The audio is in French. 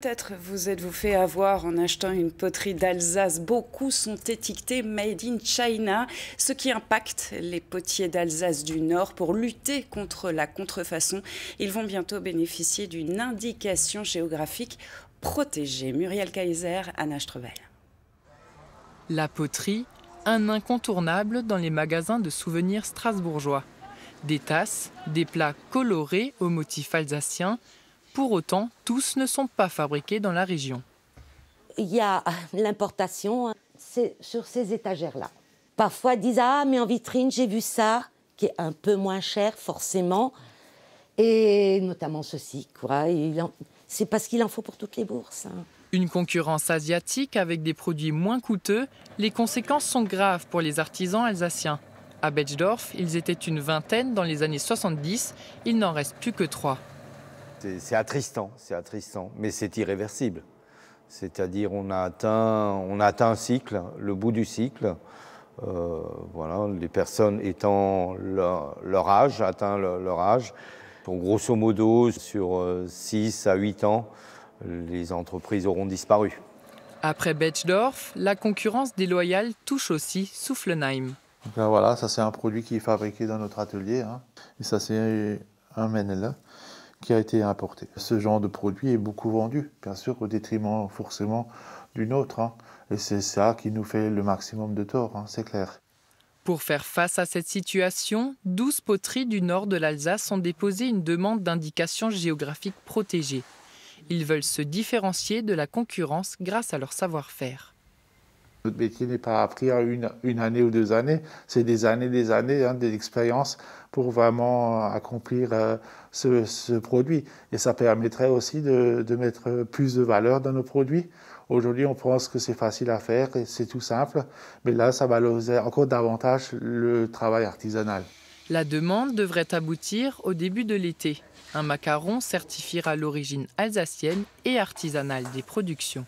Peut-être vous êtes-vous fait avoir en achetant une poterie d'Alsace. Beaucoup sont étiquetés Made in China, ce qui impacte les potiers d'Alsace du Nord. Pour lutter contre la contrefaçon, ils vont bientôt bénéficier d'une indication géographique protégée. Muriel Kaiser, Anna Strebel. La poterie, un incontournable dans les magasins de souvenirs strasbourgeois. Des tasses, des plats colorés aux motifs alsaciens pour autant, tous ne sont pas fabriqués dans la région. Il y a l'importation, hein, c'est sur ces étagères-là. Parfois, ils disent Ah, mais en vitrine, j'ai vu ça, qui est un peu moins cher, forcément. Et notamment ceci, quoi. C'est parce qu'il en faut pour toutes les bourses. Hein. Une concurrence asiatique avec des produits moins coûteux, les conséquences sont graves pour les artisans alsaciens. À Betschdorf, ils étaient une vingtaine dans les années 70, il n'en reste plus que trois. C'est attristant, c'est attristant, mais c'est irréversible. C'est-à-dire on a atteint, on atteint un cycle, le bout du cycle. Euh, voilà, les personnes étant leur, âge, atteint leur, âge. grosso modo, sur 6 euh, à 8 ans, les entreprises auront disparu. Après Betchdorf, la concurrence déloyale touche aussi Soufflenheim. Ben voilà, ça c'est un produit qui est fabriqué dans notre atelier. Hein. Et ça c'est un Menel qui a été importé. Ce genre de produit est beaucoup vendu, bien sûr, au détriment forcément d'une autre. Hein. Et c'est ça qui nous fait le maximum de tort, hein, c'est clair. Pour faire face à cette situation, 12 poteries du nord de l'Alsace ont déposé une demande d'indication géographique protégée. Ils veulent se différencier de la concurrence grâce à leur savoir-faire. Notre métier n'est pas appris en une, année ou deux années, c'est des années, des années hein, d'expérience pour vraiment euh, accomplir euh, ce, produit. Et ça permettrait aussi de, mettre plus de valeur dans nos produits. Aujourd'hui, on pense que c'est facile à faire et c'est tout simple, mais là, ça valoriserait encore davantage le travail artisanal. La demande devrait aboutir au début de l'été. Un macaron certifiera l'origine alsacienne et artisanale des productions.